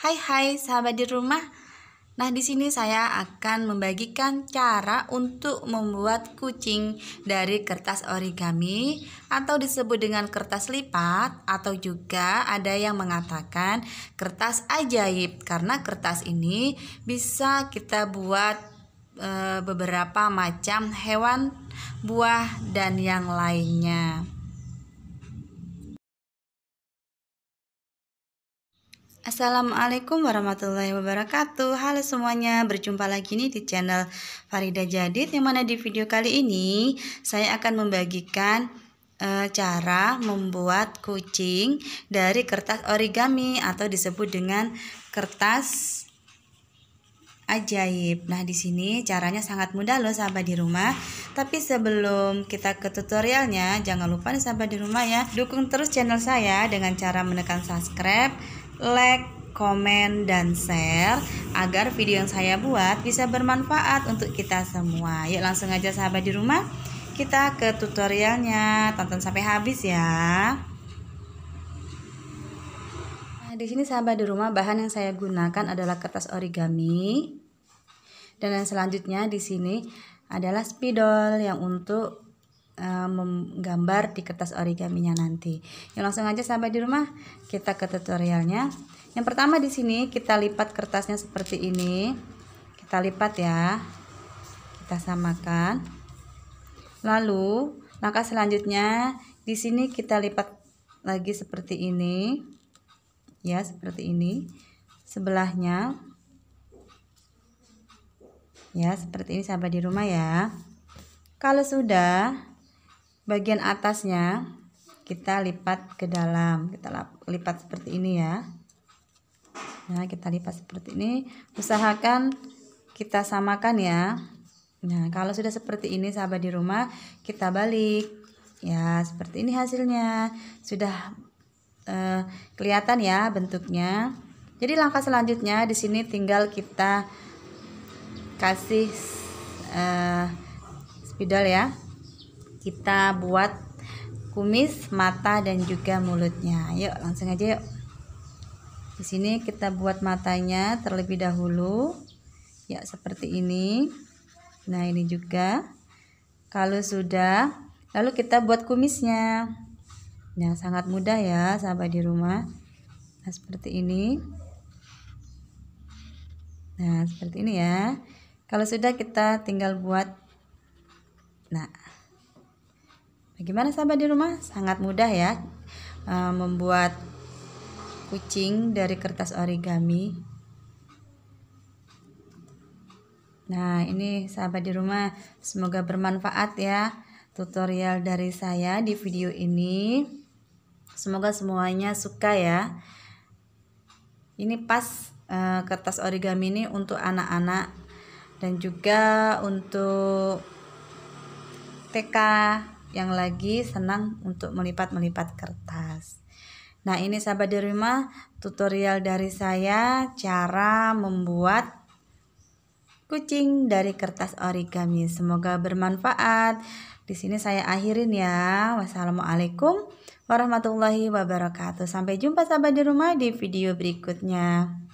Hai hai sahabat di rumah. Nah, di sini saya akan membagikan cara untuk membuat kucing dari kertas origami atau disebut dengan kertas lipat atau juga ada yang mengatakan kertas ajaib karena kertas ini bisa kita buat e, beberapa macam hewan, buah dan yang lainnya. Assalamualaikum warahmatullahi wabarakatuh Halo semuanya, berjumpa lagi nih di channel Farida Jadid Yang mana di video kali ini saya akan membagikan e, cara membuat kucing dari kertas origami Atau disebut dengan kertas ajaib Nah di sini caranya sangat mudah loh sahabat di rumah Tapi sebelum kita ke tutorialnya Jangan lupa nih sahabat di rumah ya Dukung terus channel saya dengan cara menekan subscribe like, komen, dan share agar video yang saya buat bisa bermanfaat untuk kita semua. Yuk langsung aja sahabat di rumah, kita ke tutorialnya. Tonton sampai habis ya. Nah, di sini sahabat di rumah bahan yang saya gunakan adalah kertas origami. Dan yang selanjutnya di sini adalah spidol yang untuk Eh, menggambar di kertas origaminya nanti. Ya langsung aja sampai di rumah kita ke tutorialnya. Yang pertama di sini kita lipat kertasnya seperti ini. Kita lipat ya. Kita samakan. Lalu langkah selanjutnya di sini kita lipat lagi seperti ini. Ya, seperti ini. Sebelahnya ya seperti ini sampai di rumah ya kalau sudah bagian atasnya kita lipat ke dalam kita lipat seperti ini ya nah kita lipat seperti ini usahakan kita samakan ya nah kalau sudah seperti ini sahabat di rumah kita balik ya seperti ini hasilnya sudah eh, kelihatan ya bentuknya jadi langkah selanjutnya di sini tinggal kita kasih eh, spidol ya kita buat kumis, mata dan juga mulutnya. Yuk, langsung aja yuk. Di sini kita buat matanya terlebih dahulu. Ya, seperti ini. Nah, ini juga. Kalau sudah, lalu kita buat kumisnya. Nah, sangat mudah ya, sahabat di rumah. Nah, seperti ini. Nah, seperti ini ya. Kalau sudah kita tinggal buat Nah, Bagaimana nah, sahabat di rumah? Sangat mudah ya eh, membuat kucing dari kertas origami. Nah, ini sahabat di rumah, semoga bermanfaat ya tutorial dari saya di video ini. Semoga semuanya suka ya. Ini pas eh, kertas origami ini untuk anak-anak dan juga untuk TK yang lagi senang untuk melipat-melipat kertas. Nah, ini sahabat di rumah tutorial dari saya cara membuat kucing dari kertas origami. Semoga bermanfaat. Di sini saya akhirin ya. Wassalamualaikum warahmatullahi wabarakatuh. Sampai jumpa sahabat di rumah di video berikutnya.